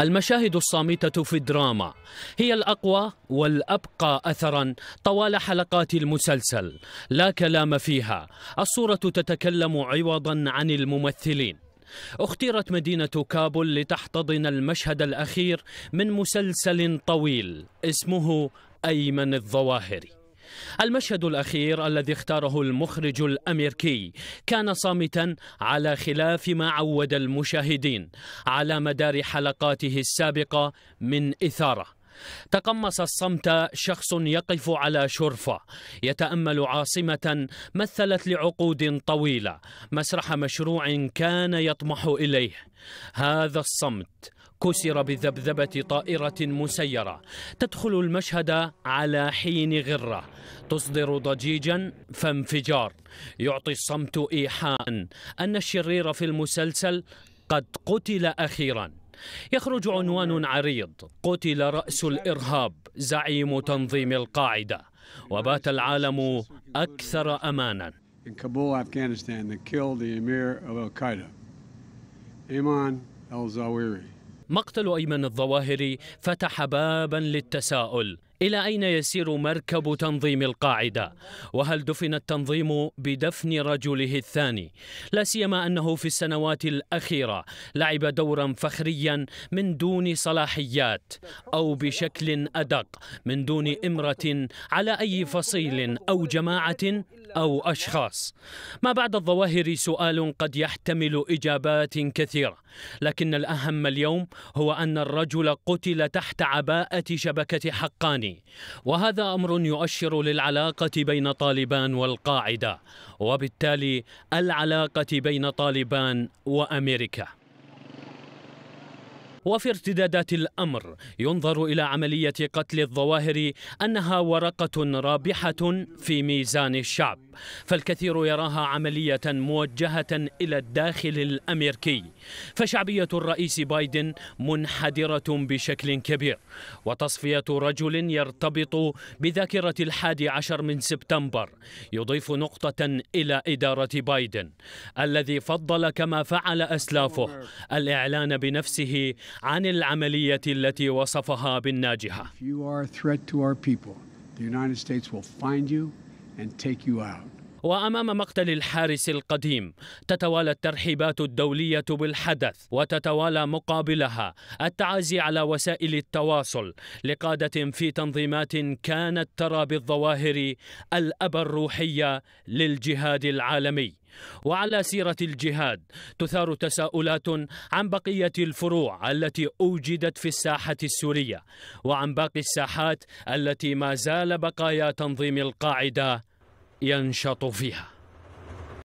المشاهد الصامتة في الدراما هي الأقوى والأبقى أثرا طوال حلقات المسلسل لا كلام فيها الصورة تتكلم عوضا عن الممثلين اختيرت مدينة كابول لتحتضن المشهد الأخير من مسلسل طويل اسمه أيمن الظواهري المشهد الأخير الذي اختاره المخرج الأمريكي كان صامتا على خلاف ما عود المشاهدين على مدار حلقاته السابقة من إثارة تقمص الصمت شخص يقف على شرفة يتأمل عاصمة مثلت لعقود طويلة مسرح مشروع كان يطمح إليه هذا الصمت كسر بذبذبة طائرة مسيرة تدخل المشهد على حين غرة تصدر ضجيجا فانفجار يعطي الصمت إيحاء أن الشرير في المسلسل قد قتل أخيراً يخرج عنوان عريض قتل رأس الإرهاب زعيم تنظيم القاعدة وبات العالم أكثر أمانا In Kabul, Afghanistan, they killed the emir of Al Qaeda, Ayman al مقتل أيمن الظواهري فتح بابا للتساؤل إلى أين يسير مركب تنظيم القاعدة؟ وهل دفن التنظيم بدفن رجله الثاني؟ لا سيما أنه في السنوات الأخيرة لعب دورا فخريا من دون صلاحيات أو بشكل أدق من دون إمرة على أي فصيل أو جماعة أو أشخاص ما بعد الظواهر سؤال قد يحتمل إجابات كثيرة لكن الأهم اليوم هو أن الرجل قتل تحت عباءة شبكة حقاني وهذا أمر يؤشر للعلاقة بين طالبان والقاعدة وبالتالي العلاقة بين طالبان وأمريكا وفي ارتدادات الامر ينظر الى عمليه قتل الظواهر انها ورقه رابحه في ميزان الشعب فالكثير يراها عملية موجهة إلى الداخل الأمريكي فشعبية الرئيس بايدن منحدرة بشكل كبير وتصفية رجل يرتبط بذاكرة الحادي عشر من سبتمبر يضيف نقطة إلى إدارة بايدن الذي فضل كما فعل أسلافه الإعلان بنفسه عن العملية التي وصفها بالناجحة. and take you out. وأمام مقتل الحارس القديم تتوالى الترحيبات الدولية بالحدث وتتوالى مقابلها التعازي على وسائل التواصل لقادة في تنظيمات كانت ترى بالظواهر الأبى الروحية للجهاد العالمي وعلى سيرة الجهاد تثار تساؤلات عن بقية الفروع التي أوجدت في الساحة السورية وعن باقي الساحات التي ما زال بقايا تنظيم القاعدة ينشط فيها